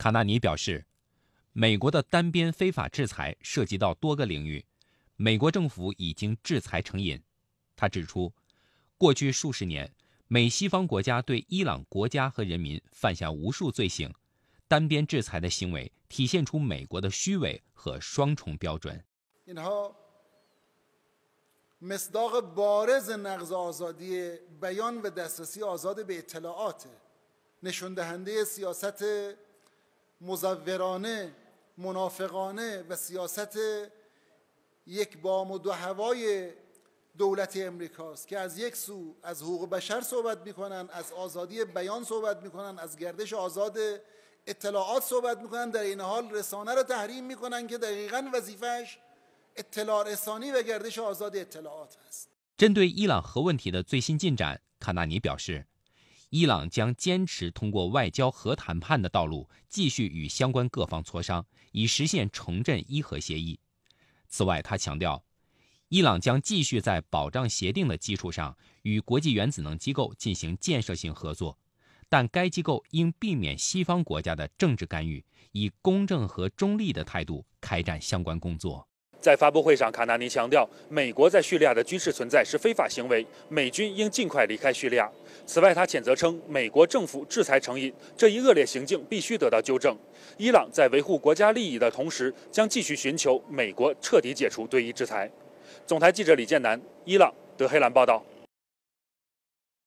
卡纳尼表示，美国的单边非法制裁涉及到多个领域，美国政府已经制裁成瘾。他指出，过去数十年，美西方国家对伊朗国家和人民犯下无数罪行，单边制裁的行为体现出美国的虚伪和双重标准。مزورانه منافقانه و سیاست یک بام و دو هوای دولت امریکاست که از یک سو از حقوق بشر صحبت میکنن از آزادی بیان صحبت میکنن از گردش آزاد اطلاعات صحبت میکنن در این حال رسانه را تحریم میکنن که دقیقا وظیفش اطلاع رسانی و گردش آزاد اطلاعات است 针对伊朗核问题的最新进展，卡纳尼表示，伊朗将坚持通过外交和谈判的道路，继续与相关各方磋商，以实现重振伊核协议。此外，他强调，伊朗将继续在保障协定的基础上，与国际原子能机构进行建设性合作，但该机构应避免西方国家的政治干预，以公正和中立的态度开展相关工作。在发布会上，卡纳尼强调，美国在叙利亚的军事存在是非法行为，美军应尽快离开叙利亚。此外，他谴责称，美国政府制裁成瘾，这一恶劣行径必须得到纠正。伊朗在维护国家利益的同时，将继续寻求美国彻底解除对伊制裁。总台记者李建南，伊朗德黑兰报道。